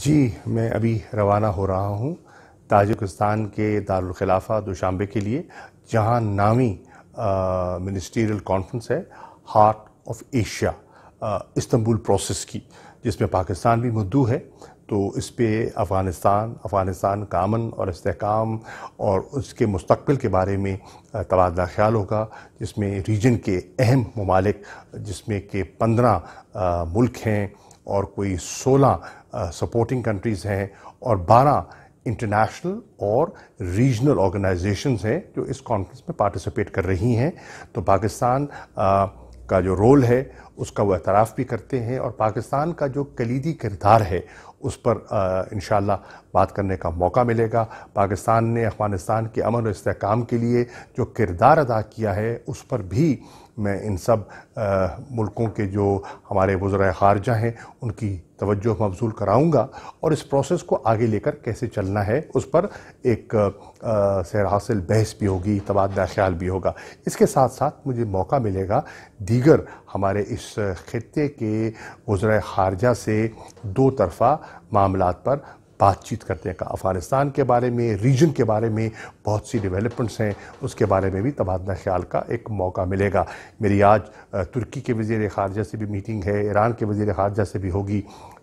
जी मैं अभी रवाना हो रहा हूँ ताजिकिस्तान के दारखिलाफा दुशांबे के लिए जहाँ नामी मिनिस्टीरियल कॉन्फ्रेंस है heart of Asia Istanbul process की जिसमें पाकिस्तान भी मद्दू है तो इस पर अफ़गानिस्तान अफ़गानिस्तान का अमन और इसकाम और उसके मुस्तबिल के बारे में तबादला ख्याल होगा जिसमें रीजन के अहम ममालिक जिसमें के पंद्रह मुल्क हैं और कोई 16 सपोर्टिंग कंट्रीज़ हैं और 12 इंटरनेशनल और रीजनल ऑर्गेनाइजेशंस हैं जो इस कॉन्फ्रेंस में पार्टिसिपेट कर रही हैं तो पाकिस्तान का जो रोल है उसका वो एतराफ़ भी करते हैं और पाकिस्तान का जो कलीदी किरदार है उस पर इन बात करने का मौका मिलेगा पाकिस्तान ने अफ़गानिस्तान के अमन और इसकाम के लिए जो किरदार अदा किया है उस पर भी मैं इन सब आ, मुल्कों के जो हमारे वज्र खारजा हैं उनकी तवज्जो मबजूल कराऊंगा और इस प्रोसेस को आगे लेकर कैसे चलना है उस पर एक सैर हासिल बहस भी होगी तबादला ख्याल भी होगा इसके साथ साथ मुझे मौका मिलेगा दीगर हमारे इस इस खत्े के वज्रा खारजा से दो तरफ़ा मामला पर बातचीत करते हैं अफ़गानिस्तान के बारे में रीजन के बारे में बहुत सी डेवलपमेंट्स हैं उसके बारे में भी तबादला ख्याल का एक मौका मिलेगा मेरी आज तुर्की के वजीर खारजा से भी मीटिंग है ईरान के वजी खारजा से भी होगी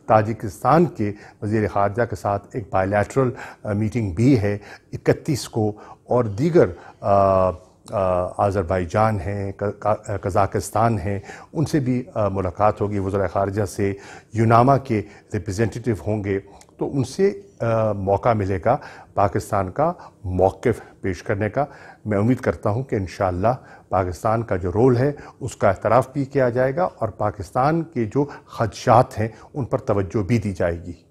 ताजिकिस्तान के वजीर खारजा के साथ एक बायलैटरल मीटिंग भी है इकतीस को और दीगर आ, आज़रबाईजान हैं कज़ाकिस्तान हैं उनसे भी मुलाकात होगी वज़र ख़ारजा से यूनामा के रिप्रेजेंटेटिव होंगे तो उनसे मौका मिलेगा पाकिस्तान का मौक़ पेश करने का मैं उम्मीद करता हूँ कि इन पाकिस्तान का जो रोल है उसका एतराफ़ भी किया जाएगा और पाकिस्तान के जो खदशात हैं उन पर तवज्जो भी दी जाएगी